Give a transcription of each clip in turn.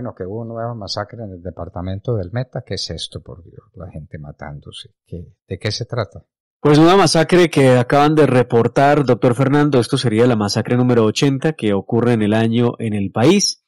Bueno, que hubo una nueva masacre en el departamento del Meta. ¿Qué es esto, por Dios? La gente matándose. ¿De qué se trata? Pues una masacre que acaban de reportar, doctor Fernando, esto sería la masacre número 80 que ocurre en el año en el país.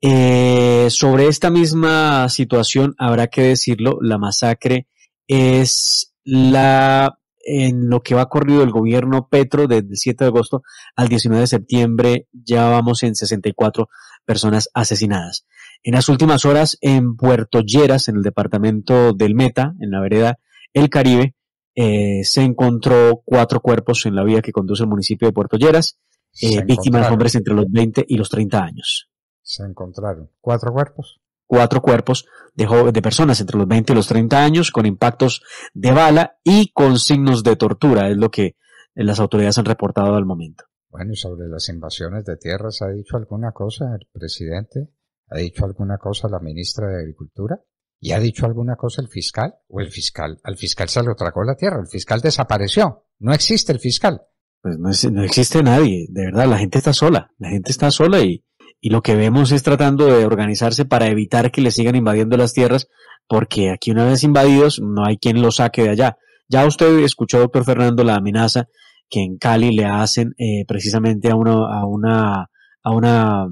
Eh, sobre esta misma situación, habrá que decirlo, la masacre es la en lo que va corrido el gobierno Petro desde el 7 de agosto al 19 de septiembre, ya vamos en 64 personas asesinadas. En las últimas horas, en Puerto Lleras, en el departamento del Meta, en la vereda El Caribe, eh, se encontró cuatro cuerpos en la vía que conduce el municipio de Puerto Lleras, eh, víctimas víctimas hombres entre los 20 y los 30 años. Se encontraron cuatro cuerpos. Cuatro cuerpos de, de personas entre los 20 y los 30 años con impactos de bala y con signos de tortura, es lo que las autoridades han reportado al momento sobre las invasiones de tierras, ¿ha dicho alguna cosa el presidente? ¿Ha dicho alguna cosa la ministra de Agricultura? ¿Y ha dicho alguna cosa el fiscal? ¿O el fiscal? Al fiscal se lo tragó la tierra, el fiscal desapareció. No existe el fiscal. Pues no, existe nadie, de verdad, la gente está sola, la gente está sola y, y lo que vemos es tratando de organizarse para evitar que le sigan invadiendo las tierras, porque aquí una vez invadidos no hay quien los saque de allá. Ya usted escuchó, doctor Fernando, la amenaza que en Cali le hacen eh, precisamente a, uno, a, una, a una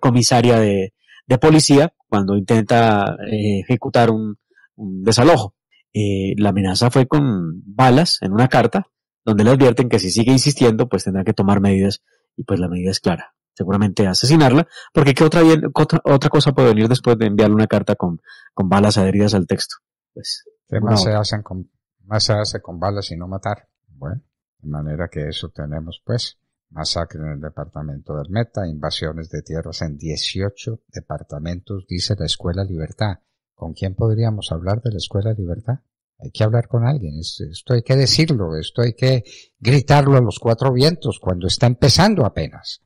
comisaria de, policía cuando intenta eh, ejecutar un, desalojo. Eh, la amenaza fue con balas en una carta donde le advierten que si sigue insistiendo pues tendrá que tomar medidas y pues la medida es clara. Seguramente asesinarla, porque ¿qué otra, bien, otra, cosa puede venir después de enviarle una carta con, con balas adheridas al texto? Pues, más se, hacen con, más se hace con balas y no matar? Bueno. De manera que eso tenemos pues masacre en el departamento del Meta, invasiones de tierras en 18 departamentos, dice la Escuela Libertad. ¿Con quién podríamos hablar de la Escuela Libertad? Hay que hablar con alguien, esto, hay que decirlo, esto hay que gritarlo a los cuatro vientos cuando está empezando apenas.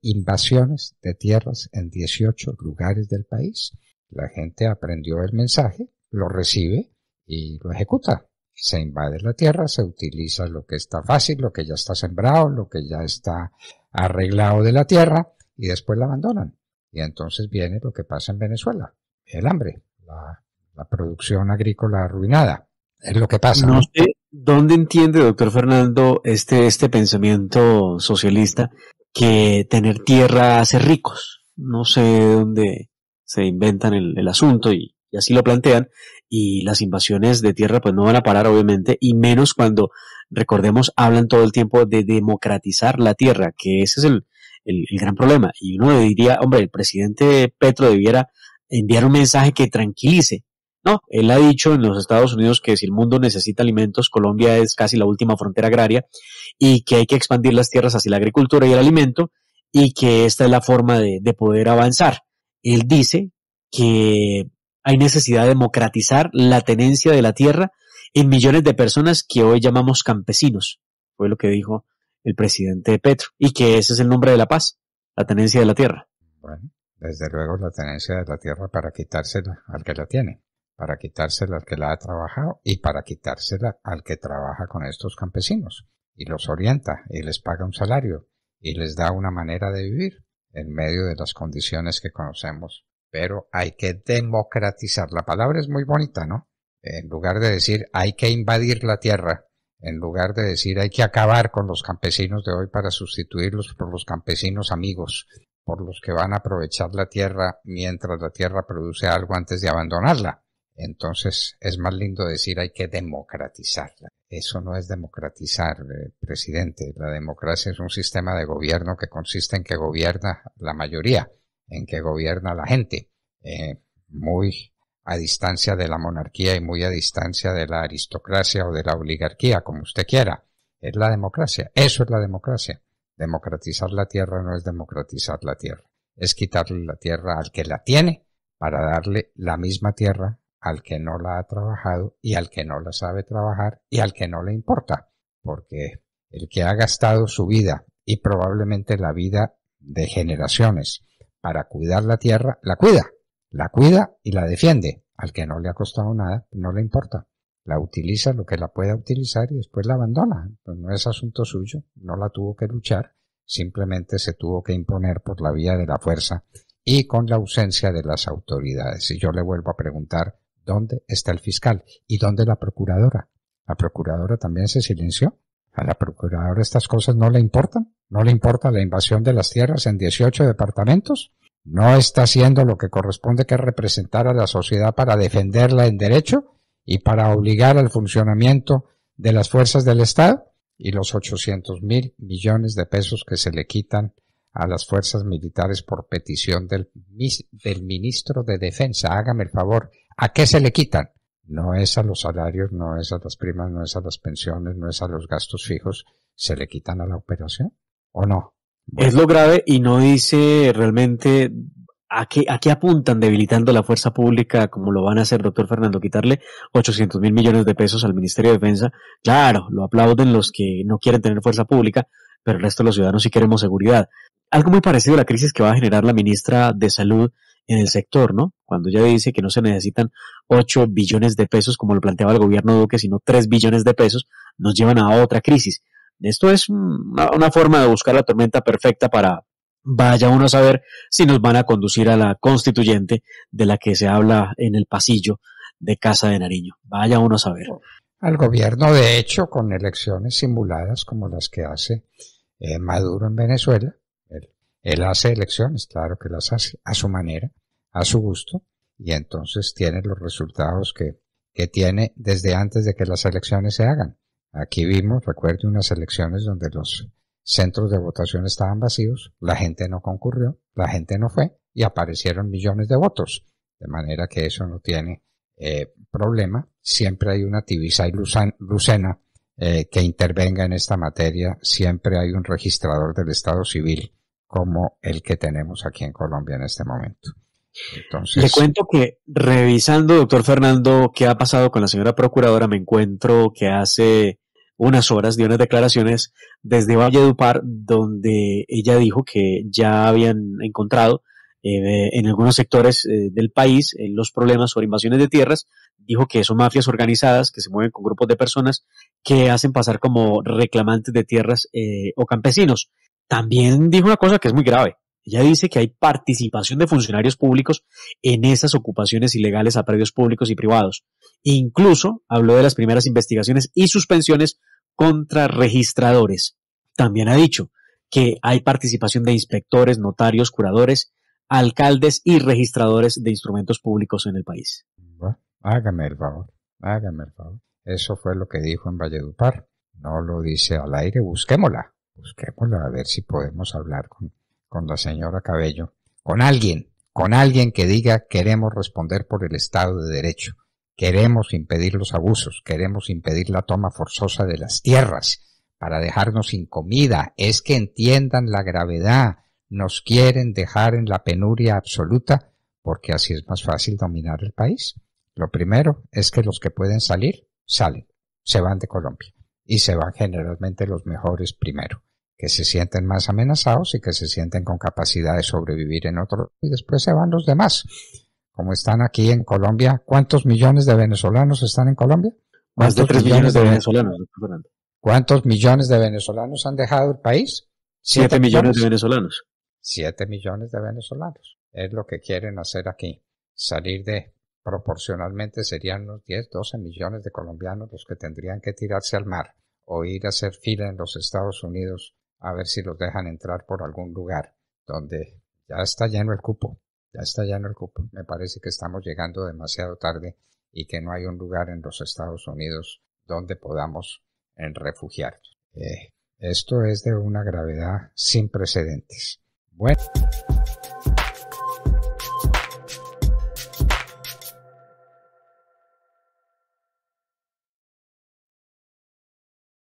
invasiones de tierras en 18 lugares del país. La gente aprendió el mensaje, lo recibe y lo ejecuta se invade la tierra, se utiliza lo que está fácil, lo que ya está sembrado, lo que ya está arreglado de la tierra y después la abandonan. Y entonces viene lo que pasa en Venezuela, el hambre, la, producción agrícola arruinada. Es lo que pasa. No sé dónde entiende, doctor Fernando, este, este pensamiento socialista que tener tierra hace ricos. No sé dónde se inventan el, asunto y, y así lo plantean y las invasiones de tierra pues no van a parar obviamente y menos cuando recordemos hablan todo el tiempo de democratizar la tierra que ese es el, gran problema y uno diría hombre el presidente Petro debiera enviar un mensaje que tranquilice no, él ha dicho en los Estados Unidos que si el mundo necesita alimentos, Colombia es casi la última frontera agraria y que hay que expandir las tierras hacia la agricultura y el alimento y que esta es la forma de, de poder avanzar. Él dice que hay necesidad de democratizar la tenencia de la tierra en millones de personas que hoy llamamos campesinos. Fue lo que dijo el presidente Petro. Y que ese es el nombre de la paz, la tenencia de la tierra. Bueno, desde luego la tenencia de la tierra para quitársela al que la tiene, para quitársela al que la ha trabajado y para quitársela al que trabaja con estos campesinos. Y los orienta y les paga un salario y les da una manera de vivir en medio de las condiciones que conocemos pero hay que democratizar. La palabra es muy bonita, ¿no? En lugar de decir hay que invadir la tierra, en lugar de decir hay que acabar con los campesinos de hoy para sustituirlos por los campesinos amigos, por los que van a aprovechar la tierra mientras la tierra produce algo antes de abandonarla. Entonces es más lindo decir hay que democratizarla. Eso no es democratizar, eh, presidente. La democracia es un sistema de gobierno que consiste en que gobierna la mayoría en que gobierna la gente, eh, muy a distancia de la monarquía y muy a distancia de la aristocracia o de la oligarquía, como usted quiera. Es la democracia, eso es la democracia. Democratizar la tierra no es democratizar la tierra, es quitarle la tierra al que la tiene para darle la misma tierra al que no la ha trabajado y al que no la sabe trabajar y al que no le importa, porque el que ha gastado su vida y probablemente la vida de generaciones para cuidar la tierra, la cuida, la cuida y la defiende. Al que no le ha costado nada, no le importa. La utiliza lo que la pueda utilizar y después la abandona. Pues no es asunto suyo, no la tuvo que luchar, simplemente se tuvo que imponer por la vía de la fuerza y con la ausencia de las autoridades. Y yo le vuelvo a preguntar, ¿dónde está el fiscal? ¿Y dónde la procuradora? La procuradora también se silenció a la procuradora estas cosas no le importan. No le importa la invasión de las tierras en 18 departamentos. No está haciendo lo que corresponde que representar a la sociedad para defenderla en derecho y para obligar al funcionamiento de las fuerzas del Estado y los 800 mil millones de pesos que se le quitan a las fuerzas militares por petición del, del ministro de Defensa. Hágame el favor. ¿A qué se le quitan? No es a los salarios, no es a las primas, no es a las pensiones, no es a los gastos fijos. ¿Se le quitan a la operación o no? Es lo grave y no dice realmente a qué, a qué apuntan debilitando la fuerza pública como lo van a hacer, doctor Fernando, quitarle 800 mil millones de pesos al Ministerio de Defensa. Claro, lo aplauden los que no quieren tener fuerza pública, pero el resto de los ciudadanos sí queremos seguridad. Algo muy parecido a la crisis que va a generar la ministra de Salud en el sector, ¿no? Cuando ya dice que no se necesitan 8 billones de pesos, como lo planteaba el gobierno Duque, sino 3 billones de pesos, nos llevan a otra crisis. Esto es una, forma de buscar la tormenta perfecta para, vaya uno a saber si nos van a conducir a la constituyente de la que se habla en el pasillo de Casa de Nariño. Vaya uno a saber. Al gobierno, de hecho, con elecciones simuladas como las que hace eh, Maduro en Venezuela, él hace elecciones, claro que las hace a su manera, a su gusto, y entonces tiene los resultados que, que tiene desde antes de que las elecciones se hagan. Aquí vimos, recuerde, unas elecciones donde los centros de votación estaban vacíos, la gente no concurrió, la gente no fue y aparecieron millones de votos. De manera que eso no tiene eh, problema. Siempre hay una tibisa y lucena eh, que intervenga en esta materia. Siempre hay un registrador del Estado civil como el que tenemos aquí en Colombia en este momento. Te cuento que revisando, doctor Fernando, qué ha pasado con la señora procuradora, me encuentro que hace unas horas dio unas declaraciones desde Valle Valledupar, donde ella dijo que ya habían encontrado eh, en algunos sectores eh, del país eh, los problemas sobre invasiones de tierras. Dijo que son mafias organizadas que se mueven con grupos de personas que hacen pasar como reclamantes de tierras o campesinos también dijo una cosa que es muy grave. Ella dice que hay participación de funcionarios públicos en esas ocupaciones ilegales a predios públicos y privados. Incluso habló de las primeras investigaciones y suspensiones contra registradores. También ha dicho que hay participación de inspectores, notarios, curadores, alcaldes y registradores de instrumentos públicos en el país. hágame el favor, hágame el favor. Eso fue lo que dijo en Valledupar. No lo dice al aire, busquémosla busquémoslo a ver si podemos hablar con, con la señora Cabello, con alguien, con alguien que diga queremos responder por el Estado de Derecho, queremos impedir los abusos, queremos impedir la toma forzosa de las tierras para dejarnos sin comida, es que entiendan la gravedad, nos quieren dejar en la penuria absoluta porque así es más fácil dominar el país. Lo primero es que los que pueden salir, salen, se van de Colombia y se van generalmente los mejores primero que se sienten más amenazados y que se sienten con capacidad de sobrevivir en otro y después se van los demás. Como están aquí en Colombia, ¿cuántos millones de venezolanos están en Colombia? Más de 3 millones, de venezolanos. Fernando. ¿Cuántos millones de venezolanos han dejado el país? 7 millones, de venezolanos. 7 millones de venezolanos. Es lo que quieren hacer aquí. Salir de proporcionalmente serían unos 10, 12 millones de colombianos los que tendrían que tirarse al mar o ir a hacer fila en los Estados Unidos a ver si los dejan entrar por algún lugar donde ya está lleno el cupo, ya está lleno el cupo. Me parece que estamos llegando demasiado tarde y que no hay un lugar en los Estados Unidos donde podamos eh, refugiarnos. Eh, esto es de una gravedad sin precedentes. Bueno.